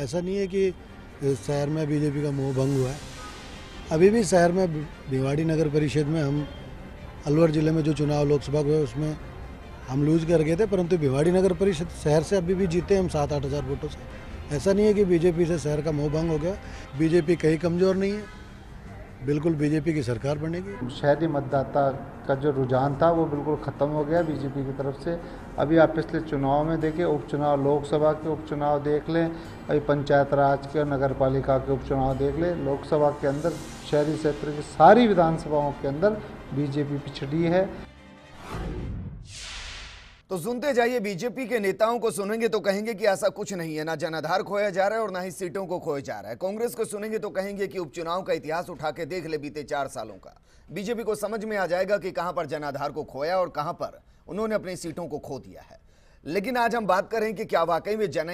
ऐसा नहीं है कि शहर में बीजेपी का मोह भंग हुआ है अभी भी शहर में भिवाड़ी नगर परिषद में हम अलवर ज़िले में जो चुनाव लोकसभा हुए उसमें हम लूज कर गए थे परंतु भिवाड़ी नगर परिषद शहर से अभी भी जीते हम सात आठ हज़ार वोटों से ऐसा नहीं है कि बीजेपी से शहर का मोह भंग हो गया बीजेपी कहीं कमज़ोर नहीं है बिल्कुल बीजेपी की सरकार बनेगी शहरी मतदाता का जो रुझान था वो बिल्कुल ख़त्म हो गया बीजेपी की तरफ से अभी आप पिछले चुनाव में देखें उपचुनाव लोकसभा के उपचुनाव देख लें अभी पंचायत राज के और नगर पालिका के उपचुनाव देख लें लोकसभा के अंदर शहरी क्षेत्र की सारी विधानसभाओं के अंदर बीजेपी पिछड़ी है तो सुनते जाइए बीजेपी के नेताओं को सुनेंगे तो कहेंगे कि ऐसा कुछ नहीं है ना जनाधार खोया जा रहा है और ना ही सीटों को खोया जा रहा है कांग्रेस को सुनेंगे तो कहेंगे कि उपचुनाव का इतिहास उठा के देख ले बीते चार सालों का बीजेपी को समझ में आ जाएगा कि कहां पर जनाधार को खोया और कहां पर उन्होंने अपनी सीटों को खो दिया है लेकिन आज हम बात करें कि क्या वाकई में जन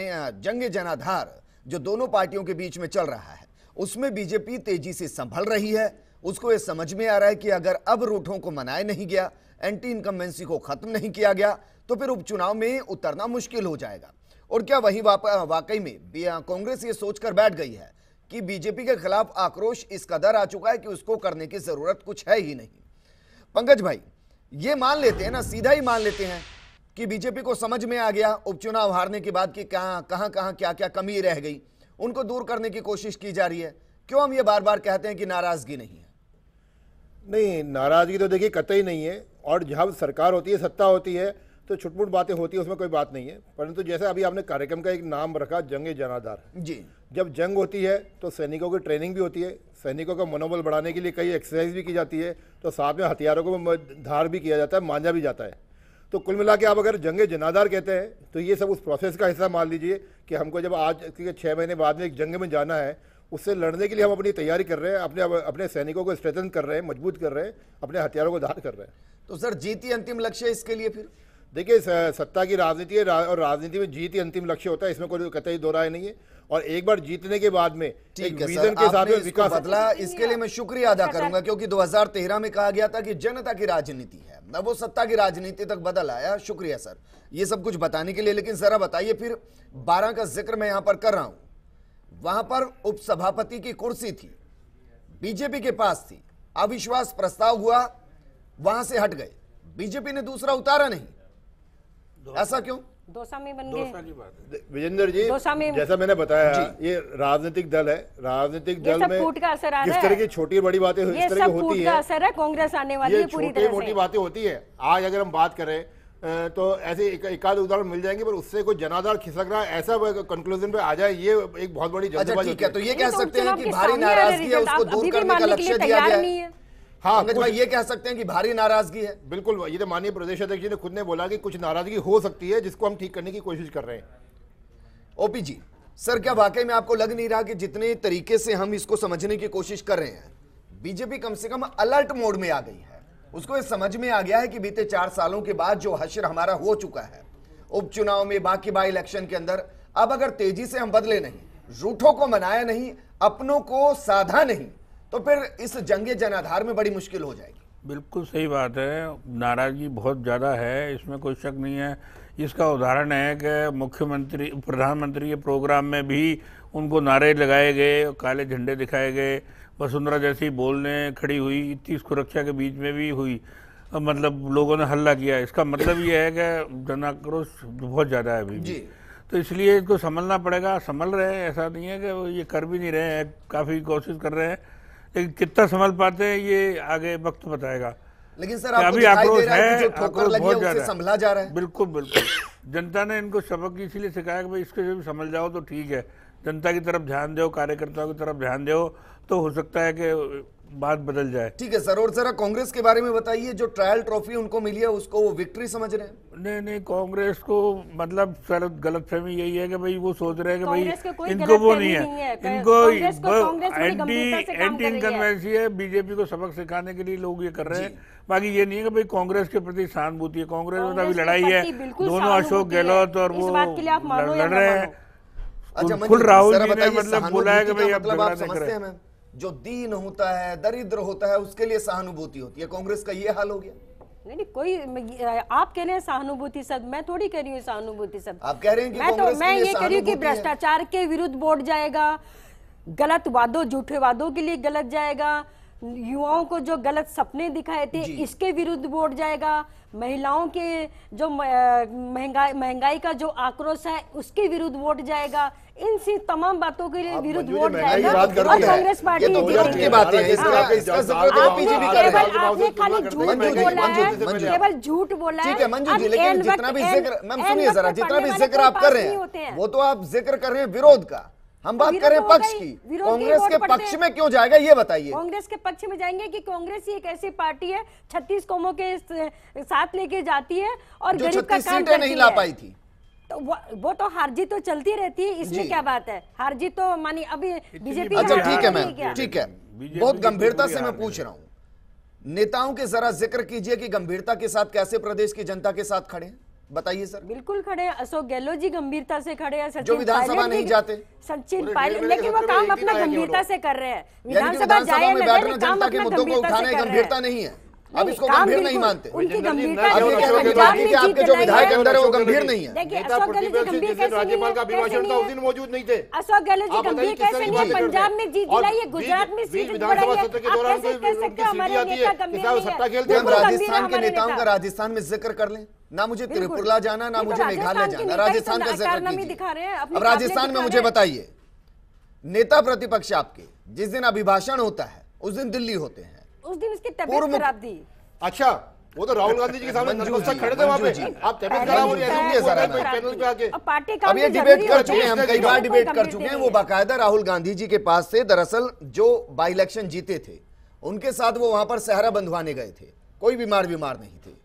जंग जनाधार जो दोनों पार्टियों के बीच में चल रहा है उसमें बीजेपी तेजी से संभल रही है उसको ये समझ में आ रहा है कि अगर अब रूठों को मनाया नहीं गया एंटी इनकम्बेंसी को खत्म नहीं किया गया तो फिर उपचुनाव में उतरना मुश्किल हो जाएगा और क्या वही वाकई में कांग्रेस ये सोचकर बैठ गई है कि बीजेपी के खिलाफ आक्रोश इस कदर आ चुका है कि उसको करने की जरूरत कुछ है ही नहीं पंकज भाई ये मान लेते हैं ना सीधा ही मान लेते हैं कि बीजेपी को समझ में आ गया उपचुनाव हारने के बाद कि कहां कहां कहां क्या क्या कमी रह गई उनको दूर करने की कोशिश की जा रही है क्यों हम ये बार बार कहते हैं कि नाराजगी नहीं है नहीं नाराजगी तो देखिए कतई नहीं है और जब सरकार होती है सत्ता होती है तो छुटमुट बातें होती है उसमें कोई बात नहीं है परंतु जैसे अभी आपने कार्यक्रम का एक नाम रखा जंग जनाधार जी जब जंग होती है तो सैनिकों की ट्रेनिंग भी होती है सैनिकों का मनोबल बढ़ाने के लिए कई एक्सरसाइज भी की जाती है तो साथ में हथियारों को धार भी किया जाता है मांझा भी जाता है तो कुल मिला के आप अगर जंग जनादार कहते हैं तो ये सब उस प्रोसेस का हिस्सा मान लीजिए कि हमको जब आज के छः महीने बाद में एक जंग में जाना है उससे लड़ने के लिए हम अपनी तैयारी कर रहे हैं अपने अपने सैनिकों को स्ट्रेंथन कर रहे हैं मजबूत कर रहे हैं अपने हथियारों को धार कर रहे हैं तो सर जीत ही अंतिम लक्ष्य है इसके लिए फिर देखिए सत्ता की राजनीति है और राजनीति में जीत ही अंतिम लक्ष्य होता है इसमें कोई कतई दो राय नहीं है और एक बार जीतने के बाद में ठीक है सर, के आपने इसको बदला इसके लिए मैं शुक्रिया अदा करूंगा क्योंकि 2013 में कहा गया था कि जनता की राजनीति है वो सत्ता की राजनीति तक बदल आया शुक्रिया सर ये सब कुछ बताने के लिए लेकिन जरा बताइए फिर बारह का जिक्र मैं यहां पर कर रहा हूं वहां पर उपसभापति की कुर्सी थी बीजेपी के पास थी अविश्वास प्रस्ताव हुआ वहां से हट गए बीजेपी ने दूसरा उतारा नहीं ऐसा क्यों विजेंद्र जी जैसा मैंने बताया ये राजनीतिक दल है राजनीतिक दल में इस तरह की छोटी बड़ी बातें इस तरह की होती है कांग्रेस आने वाली है पूरी तरह मोटी बातें होती है आज अगर हम बात करें तो ऐसे एकाध उदाहरण मिल जाएंगे पर उससे कोई जनाधार खिसक रहा है ऐसा कंक्लूजन पे आ जाए ये एक बहुत बड़ी जनता अच्छा, है तो ये कह तो सकते हैं कि भारी नाराजगी है उसको दूर करने का लक्ष्य दिया गया है हाँ पंकज भाई ये कह सकते हैं कि भारी नाराजगी है बिल्कुल ये तो माननीय प्रदेश अध्यक्ष जी ने खुद ने बोला कि कुछ नाराजगी हो सकती है जिसको हम ठीक करने की कोशिश कर रहे हैं ओपी जी सर क्या वाकई में आपको लग नहीं रहा कि जितने तरीके से हम इसको समझने की कोशिश कर रहे हैं बीजेपी कम से कम अलर्ट मोड में आ गई है उसको समझ में आ गया है कि बीते चार सालों के बाद जो हशर हमारा हो चुका है उपचुनाव में बाकी बाई इलेक्शन के अंदर अब अगर तेजी से हम बदले नहीं रूठों को मनाया नहीं अपनों को साधा नहीं तो फिर इस जंगे जनाधार में बड़ी मुश्किल हो जाएगी बिल्कुल सही बात है नाराजगी बहुत ज़्यादा है इसमें कोई शक नहीं है इसका उदाहरण है कि मुख्यमंत्री प्रधानमंत्री के प्रोग्राम में भी उनको नारे लगाए गए काले झंडे दिखाए गए वसुंधरा जैसी बोलने खड़ी हुई इतनी सुरक्षा के बीच में भी हुई मतलब लोगों ने हल्ला किया इसका मतलब ये है कि जनाक्रोश बहुत ज़्यादा है अभी जी। तो इसलिए इसको संभलना पड़ेगा संभल रहे हैं ऐसा नहीं है कि ये कर भी नहीं रहे हैं काफ़ी कोशिश कर रहे हैं लेकिन कितना संभल पाते हैं ये आगे वक्त बताएगा लेकिन सर आपको अभी आक्रोश है संभला जा रहा है बिल्कुल बिल्कुल जनता ने इनको सबक इसीलिए सिखाया कि भाई इसके जब समझ जाओ तो ठीक है जनता की तरफ ध्यान दो कार्यकर्ताओं की तरफ ध्यान दो तो हो सकता है कि बात बदल जाए ठीक है सर और सर कांग्रेस के बारे में बताइए जो ट्रायल ट्रॉफी उनको मिली है उसको वो विक्ट्री समझ रहे हैं नहीं नहीं कांग्रेस को मतलब सर गलत फहमी यही है कि भाई वो सोच रहे हैं कि भाई इनको वो नहीं है, इनको एंटी एंटी इनकन्वेंसी है बीजेपी को सबक सिखाने के लिए लोग ये कर रहे हैं बाकी ये नहीं है कि भाई कांग्रेस के प्रति सहानुभूति है कांग्रेस में तो अभी लड़ाई है दोनों अशोक गहलोत और वो लड़ रहे हैं खुद अच्छा, राहुल जी ने मतलब बोला है कि भाई मतलब आप समझते हैं जो दीन होता है दरिद्र होता है उसके लिए सहानुभूति होती है कांग्रेस का ये हाल हो गया नहीं नहीं कोई आप कह रहे हैं सहानुभूति शब्द मैं थोड़ी कह रही हूँ सहानुभूति शब्द आप कह रहे हैं कि मैं तो मैं ये कह रही हूँ कि भ्रष्टाचार के विरुद्ध वोट जाएगा गलत वादों झूठे वादों के लिए गलत जाएगा युवाओं को जो गलत सपने दिखाए थे इसके विरुद्ध वोट जाएगा महिलाओं के जो महंगाई महंगाई का जो आक्रोश है उसके विरुद्ध वोट जाएगा इन सी तमाम बातों के लिए विरुद्ध वोट जाएगा और कांग्रेस पार्टी तो हाँ। आपने खाली झूठ बोला है केवल झूठ बोला है जितना भी जिक्र आप कर रहे हैं वो तो आप जिक्र कर रहे हैं विरोध का हम बात तो हैं पक्ष की कांग्रेस के पक्ष में क्यों जाएगा ये बताइए कांग्रेस के पक्ष में जाएंगे कि कांग्रेस ही एक ऐसी पार्टी है छत्तीस कौमों के साथ लेके जाती है और गरीब का काम नहीं ला पाई थी तो वो, वो तो हारजी तो चलती रहती है इसमें क्या बात है हारजी तो मानी अभी बीजेपी अच्छा ठीक है मैं ठीक है बहुत गंभीरता से मैं पूछ रहा हूँ नेताओं के जरा जिक्र कीजिए कि गंभीरता के साथ कैसे प्रदेश की जनता के साथ खड़े हैं बताइए सर बिल्कुल खड़े हैं अशोक गहलोत जी गंभीरता से खड़े हैं सचिन जो विधानसभा नहीं जाते सचिन पायलट लेकिन वो काम अपना गंभीरता से कर रहे हैं विधानसभा जाए जनता के मुद्दों को उठाने गंभीरता नहीं है अब इसको गंभीर नहीं मानते उनकी गंभीरता आपके जो विधायक अंदर है वो गंभीर नहीं है नेता राज्यपाल का अभिभाषण था उस दिन मौजूद नहीं थे अशोक गहलोत जी गंभीर कैसे नहीं है पंजाब में जीत दिलाई गुजरात में सीट विधानसभा सत्र के दौरान सत्ता खेलते हैं राजस्थान के नेताओं का राजस्थान में जिक्र कर लें ना मुझे त्रिपुरा जाना ना तो मुझे मेघालय जाना राजस्थान का जिक्र अब राजस्थान में मुझे बताइए नेता प्रतिपक्ष आपके जिस दिन अभिभाषण होता है उस दिन दिल्ली होते हैं उस दिन इसकी तबीयत खराब थी अच्छा वो तो राहुल गांधी जी के सामने खड़े थे पे आप तबीयत खराब हो रही है पैनल पे आके पार्टी अब ये डिबेट कर चुके हैं हम कई बार डिबेट कर चुके हैं वो बाकायदा राहुल गांधी जी के पास से दरअसल जो बाई इलेक्शन जीते थे उनके साथ वो वहां पर सहरा बंधवाने गए थे कोई बीमार बीमार नहीं थे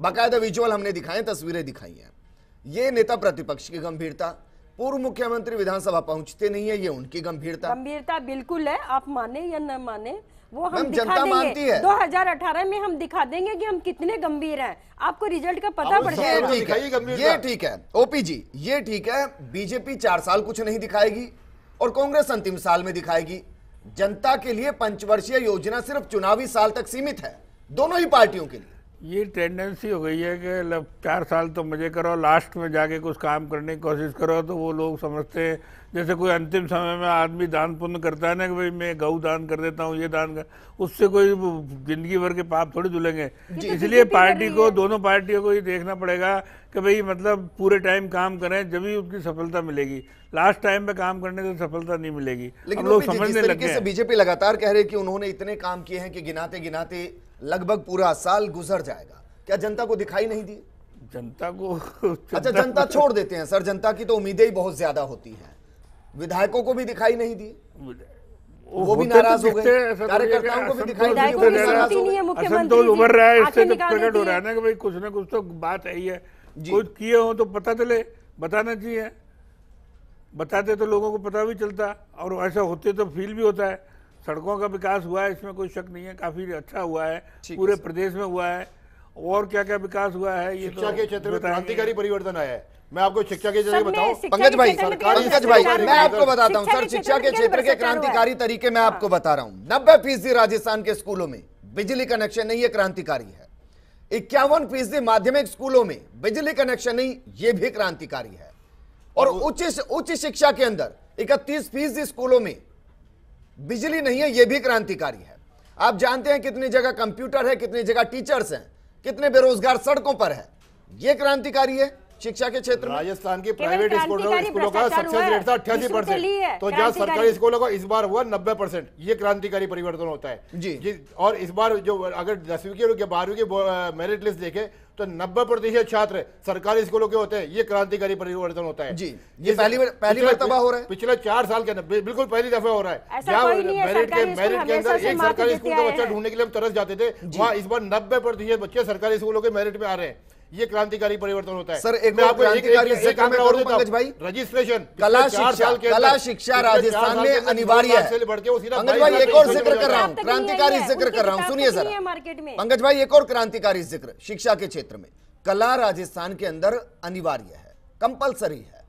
बाकायदा विजुअल हमने दिखाए तस्वीरें दिखाई हैं ये नेता प्रतिपक्ष की गंभीरता पूर्व मुख्यमंत्री विधानसभा पहुंचते नहीं है ये उनकी गंभीरता गंभीरता बिल्कुल है आप माने या न माने वो हम दिखा जनता मानती है 2018 में हम दिखा देंगे कि हम कितने गंभीर हैं आपको रिजल्ट का पता पड़ जाएगा ठीक है ये ठीक है ओपी जी ये ठीक है बीजेपी चार साल कुछ नहीं दिखाएगी और कांग्रेस अंतिम साल में दिखाएगी जनता के लिए पंचवर्षीय योजना सिर्फ चुनावी साल तक सीमित है दोनों ही पार्टियों के लिए ये टेंडेंसी हो गई है कि लब मतलब चार साल तो मज़े करो लास्ट में जाके कुछ काम करने की कोशिश करो तो वो लोग समझते हैं जैसे कोई अंतिम समय में आदमी दान पुण्य करता है ना कि भाई मैं गऊ दान कर देता हूँ ये दान कर उससे कोई जिंदगी भर के पाप थोड़ी धुलेंगे तो इसलिए पार्टी को दोनों पार्टियों को ये देखना पड़ेगा कि भाई मतलब पूरे टाइम काम करें जब भी उसकी सफलता मिलेगी लास्ट टाइम पे काम करने से सफलता नहीं मिलेगी लेकिन लोग समझने लगे बीजेपी लगातार कह रहे कि उन्होंने इतने काम किए हैं कि गिनाते गिनाते लगभग पूरा साल गुजर जाएगा क्या जनता को दिखाई नहीं दी जनता को जनता अच्छा जनता छोड़ देते हैं सर जनता की तो उम्मीदें ही बहुत ज्यादा होती हैं विधायकों को भी दिखाई नहीं दी वो भी तो नाराज हो गए तो कार्यकर्ताओं को भी दिखाई असंतोष उभर रहा है तो इससे तो प्रकट हो रहा है ना कि भाई कुछ ना कुछ तो बात है ही है कुछ किए हो तो पता चले बताना चाहिए बताते तो लोगों को पता भी चलता और ऐसा होते तो फील भी होता है सड़कों का विकास हुआ है इसमें कोई शक नहीं है काफी अच्छा हुआ है पूरे प्रदेश में हुआ है और क्या क्या विकास हुआ है ये शिक्षा तो के क्षेत्र में क्रांतिकारी परिवर्तन आया है मैं आपको शिक्षा के क्षेत्र में बताऊं पंकज भाई पंकज भाई मैं आपको बताता हूं सर शिक्षा के क्षेत्र के क्रांतिकारी तरीके मैं आपको बता रहा हूं नब्बे फीसदी राजस्थान के स्कूलों में बिजली कनेक्शन नहीं ये क्रांतिकारी है इक्यावन फीसदी माध्यमिक स्कूलों में बिजली कनेक्शन नहीं ये भी क्रांतिकारी है और उच्च उच्च शिक्षा के अंदर इकतीस फीसदी स्कूलों में बिजली नहीं है यह भी क्रांतिकारी है आप जानते हैं कितनी जगह कंप्यूटर है कितनी जगह टीचर्स हैं कितने बेरोजगार सड़कों पर है यह क्रांतिकारी है शिक्षा के क्षेत्र में राजस्थान की प्राइवेट स्कूलों का सक्सेस रेट था अट्ठासी परसेंट तो जहाँ सरकारी स्कूलों का इस बार हुआ नब्बे परसेंट ये क्रांतिकारी परिवर्तन होता है जी और इस बार जो अगर दसवीं की और बारहवीं की मेरिट लिस्ट देखे तो नब्बे प्रतिशत छात्र सरकारी स्कूलों के होते हैं ये क्रांतिकारी परिवर्तन होता है जी ये पहली पहली बार तबाह हो रहा है पिछले चार साल के अंदर बिल्कुल पहली दफा हो रहा है यहाँ मेरिट के मेरिट के अंदर एक सरकारी स्कूल का बच्चा ढूंढने के लिए हम तरस जाते थे वहाँ इस बार नब्बे प्रतिशत बच्चे सरकारी स्कूलों के मेरिट में आ रहे हैं ये क्रांतिकारी परिवर्तन होता है सर एक मैं आपको क्रांतिकारी भाई रजिस्ट्रेशन कला शिक्षा कला शिक्षा राजस्थान में अनिवार्य है पंकज भाई एक और जिक्र कर रहा हूँ क्रांतिकारी जिक्र कर रहा हूँ सुनिए सर मार्केट में पंकज भाई एक और क्रांतिकारी जिक्र शिक्षा के क्षेत्र में कला राजस्थान के अंदर अनिवार्य है कंपल्सरी है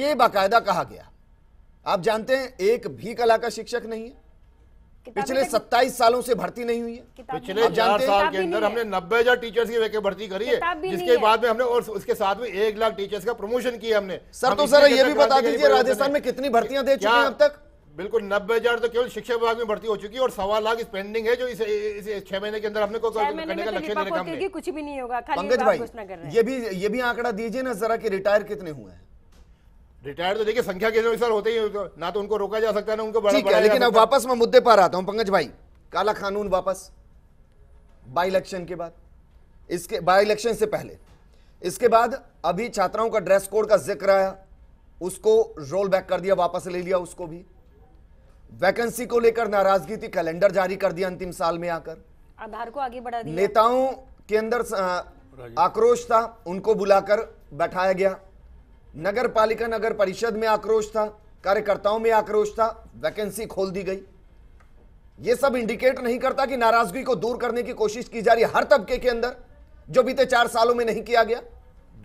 ये बाकायदा कहा गया आप जानते हैं एक भी कला का शिक्षक नहीं है पिछले सत्ताईस सालों से भर्ती नहीं हुई है पिछले चार साल के अंदर हमने नब्बे हजार टीचर्स की वैके भर्ती करी है जिसके बाद में हमने और उसके साथ में एक लाख टीचर्स का प्रमोशन किया हमने सर तो सर ये भी बता दीजिए राजस्थान में कितनी भर्तियां दे चुकी अब तक बिल्कुल नब्बे हजार तो केवल शिक्षा विभाग में भर्ती हो चुकी है और सवा लाख पेंडिंग है जो इस, इस छह महीने के अंदर हमने को करने का लक्ष्य का कुछ भी नहीं होगा पंकज भाई ये भी ये भी आंकड़ा दीजिए ना जरा कि रिटायर कितने हुए हैं रिटायर्ड तो देखिए संख्या के अनुसार होते ही तो ना तो उनको रोका जा सकता है ना उनको ठीक है, लेकिन अब वापस मैं मुद्दे पर आता हूं पंकज भाई काला कानून वापस बाई इलेक्शन के बाद इसके बाई इलेक्शन से पहले इसके बाद अभी छात्राओं का ड्रेस कोड का जिक्र आया उसको रोल बैक कर दिया वापस ले लिया उसको भी वैकेंसी को लेकर नाराजगी थी कैलेंडर जारी कर दिया अंतिम साल में आकर आधार को आगे बढ़ा दिया नेताओं के अंदर आक्रोश था उनको बुलाकर बैठाया गया नगर पालिका नगर परिषद में आक्रोश था कार्यकर्ताओं में आक्रोश था वैकेंसी खोल दी गई यह सब इंडिकेट नहीं करता कि नाराजगी को दूर करने की कोशिश की जा रही है हर तबके के अंदर जो बीते चार सालों में नहीं किया गया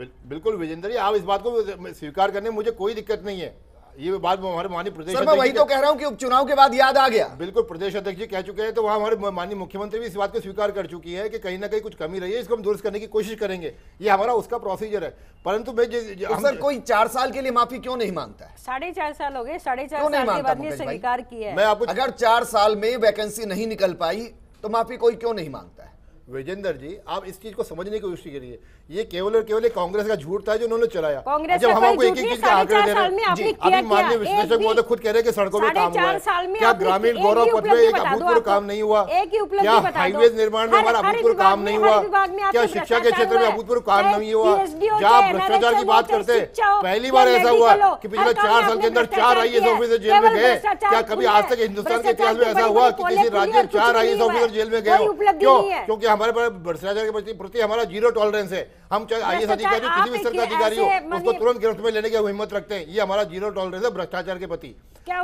बिल्कुल विजेंद्र जी आप इस बात को स्वीकार करने मुझे कोई दिक्कत नहीं है ये बात हमारे माननीय प्रदेश सर मैं वही तो कह रहा हूँ कि उपचुनाव के बाद याद आ गया बिल्कुल प्रदेश अध्यक्ष जी कह चुके हैं तो वहाँ हमारे माननीय मुख्यमंत्री भी इस बात को स्वीकार कर चुकी है कि कहीं ना कहीं कुछ कमी रही है इसको हम दुरुस्त करने की कोशिश करेंगे ये हमारा उसका प्रोसीजर है परंतु मैं तो सर कोई चार साल के लिए माफी क्यों नहीं मांगता है साढ़े चार साल हो गए साढ़े चार साल के बाद स्वीकार किया है मैं आपको अगर चार साल में वैकेंसी नहीं निकल पाई तो माफी कोई क्यों नहीं मांगता है विजेंद्र जी आप इस चीज को समझने की कोशिश करिए ये केवल और केवल कांग्रेस का झूठ था जो उन्होंने चलाया कांग्रेस जब अच्छा, हमको एक एक चीज का आंकड़े दे रहे अभी विश्लेषक महोदय तो खुद कह रहे हैं कि सड़कों में काम हुआ है क्या ग्रामीण गौरव पथ में एक अभूतपूर्व काम नहीं हुआ क्या हाईवे निर्माण में हमारा अभूतपूर्व काम नहीं हुआ क्या शिक्षा के क्षेत्र में अभूतपूर्व काम नहीं हुआ क्या आप भ्रष्टाचार की बात करते पहली बार ऐसा हुआ की पिछले चार साल के अंदर चार आई एस ऑफिसर जेल में गए क्या कभी आज तक हिंदुस्तान के इतिहास में ऐसा हुआ की किसी राज्य में चार आई एस ऑफिसर जेल में गए क्यों क्योंकि हमारे भ्रष्टाचार के प्रति हमारा जीरो टॉलरेंस है हम चाहे आई एस अधिकारी किसी भी सरकार अधिकारी हो उसको तुरंत गिरफ्त में लेने की हिम्मत रखते हैं ये हमारा जीरो टॉलरेंस है भ्रष्टाचार के प्रति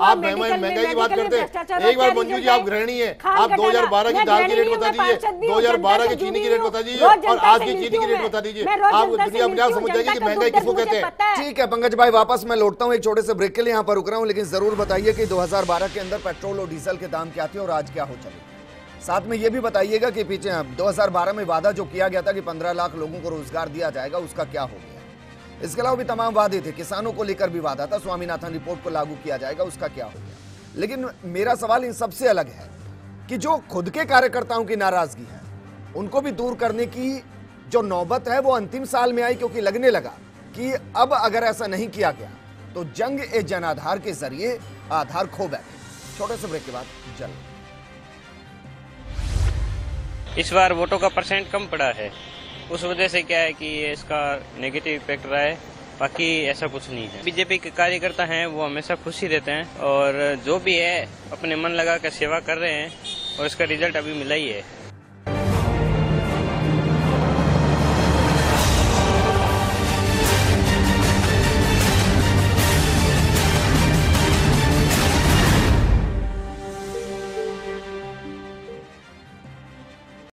आप महंगाई की बात करते हैं एक बार मंजू जी आप गृहणी है आप 2012 की दाल की रेट बता दीजिए 2012 की चीनी की रेट बता दीजिए और आज की चीनी की रेट बता दीजिए आप दुनिया में समझ जाएगी कि महंगाई किसको कहते हैं ठीक है पंकज भाई वापस मैं लौटता हूँ एक छोटे से ब्रेक के लिए यहाँ पर रुक रहा हूँ लेकिन जरूर बताइए की दो के अंदर पेट्रोल और डीजल के दाम क्या थे और आज क्या हो चले साथ में ये भी बताइएगा कि पीछे 2012 हाँ, में वादा जो किया गया था कि 15 लाख लोगों को रोजगार दिया जाएगा उसका क्या हो गया इसके अलावा भी तमाम वादे थे किसानों को लेकर भी वादा था स्वामीनाथन रिपोर्ट को लागू किया जाएगा उसका क्या हो गया लेकिन मेरा सवाल इन सबसे अलग है कि जो खुद के कार्यकर्ताओं की नाराजगी है उनको भी दूर करने की जो नौबत है वो अंतिम साल में आई क्योंकि लगने लगा कि अब अगर ऐसा नहीं किया गया तो जंग ए जनाधार के जरिए आधार खो बैठे छोटे से ब्रेक के बाद जल्द इस बार वोटों का परसेंट कम पड़ा है उस वजह से क्या है कि ये इसका नेगेटिव इफेक्ट रहा है बाकी ऐसा कुछ नहीं है बीजेपी के कार्यकर्ता हैं वो हमेशा खुशी देते हैं और जो भी है अपने मन लगा कर सेवा कर रहे हैं और इसका रिजल्ट अभी मिला ही है